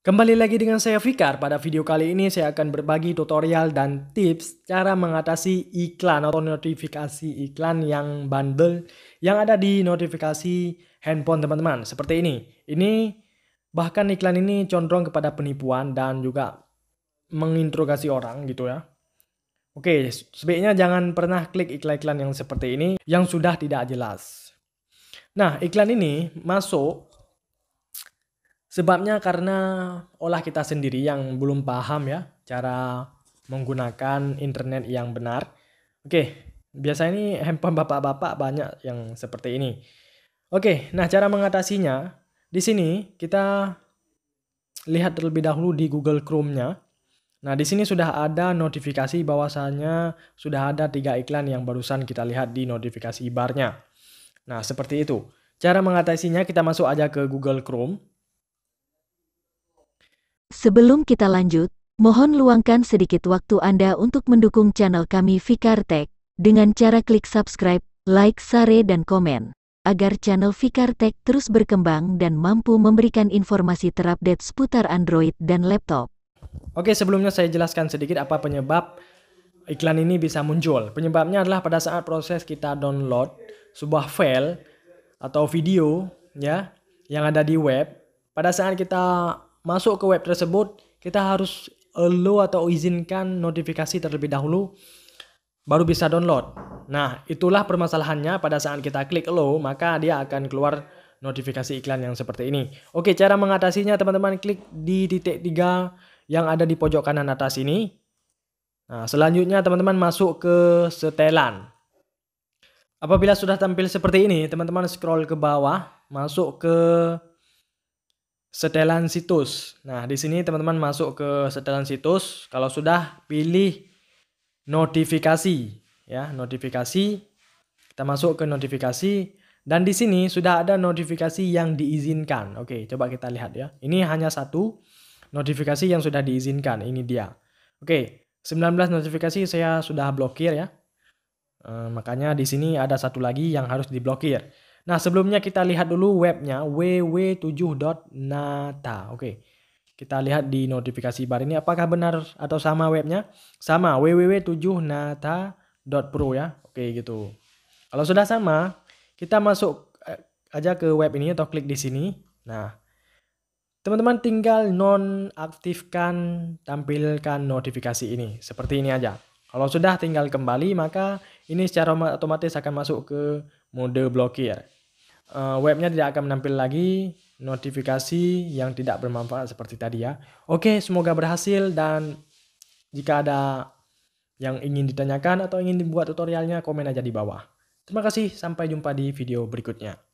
Kembali lagi dengan saya Fikar, pada video kali ini saya akan berbagi tutorial dan tips cara mengatasi iklan atau notifikasi iklan yang bundle yang ada di notifikasi handphone teman-teman. Seperti ini, ini bahkan iklan ini condong kepada penipuan dan juga menginterogasi orang gitu ya. Oke, sebaiknya jangan pernah klik iklan-iklan yang seperti ini yang sudah tidak jelas. Nah, iklan ini masuk sebabnya karena olah kita sendiri yang belum paham ya cara menggunakan internet yang benar. Oke, biasanya ini handphone bapak-bapak banyak yang seperti ini. Oke, nah cara mengatasinya di sini kita lihat terlebih dahulu di Google Chrome-nya. Nah, di sini sudah ada notifikasi bahwasanya sudah ada tiga iklan yang barusan kita lihat di notifikasi barnya. Nah, seperti itu. Cara mengatasinya kita masuk aja ke Google Chrome. Sebelum kita lanjut, mohon luangkan sedikit waktu Anda untuk mendukung channel kami Fikar dengan cara klik subscribe, like, share, dan komen agar channel Fikar terus berkembang dan mampu memberikan informasi terupdate seputar Android dan laptop. Oke, sebelumnya saya jelaskan sedikit apa penyebab iklan ini bisa muncul. Penyebabnya adalah pada saat proses kita download sebuah file atau video ya yang ada di web. Pada saat kita masuk ke web tersebut, kita harus allow atau izinkan notifikasi terlebih dahulu baru bisa download. Nah, itulah permasalahannya pada saat kita klik allow, maka dia akan keluar notifikasi iklan yang seperti ini. Oke, cara mengatasinya teman-teman klik di titik tiga yang ada di pojok kanan atas ini. Nah, selanjutnya teman-teman masuk ke setelan. Apabila sudah tampil seperti ini, teman-teman scroll ke bawah, masuk ke setelan situs. Nah, di sini teman-teman masuk ke setelan situs. Kalau sudah, pilih notifikasi. Ya, notifikasi. Kita masuk ke notifikasi. Dan di sini sudah ada notifikasi yang diizinkan. Oke, coba kita lihat ya. Ini hanya satu notifikasi yang sudah diizinkan. Ini dia. Oke, 19 notifikasi saya sudah blokir ya. Eh, makanya di sini ada satu lagi yang harus diblokir. Nah, sebelumnya kita lihat dulu webnya ww7.nata. Oke. Kita lihat di notifikasi bar ini apakah benar atau sama webnya? Sama www7nata.pro ya. Oke, gitu. Kalau sudah sama, kita masuk eh, aja ke web ini atau klik di sini. Nah, teman-teman tinggal nonaktifkan tampilkan notifikasi ini. Seperti ini aja. Kalau sudah tinggal kembali maka ini secara otomatis akan masuk ke mode blokir. Eh, webnya tidak akan menampil lagi notifikasi yang tidak bermanfaat seperti tadi ya. Oke, semoga berhasil dan jika ada yang ingin ditanyakan atau ingin dibuat tutorialnya komen aja di bawah. Terima kasih, sampai jumpa di video berikutnya.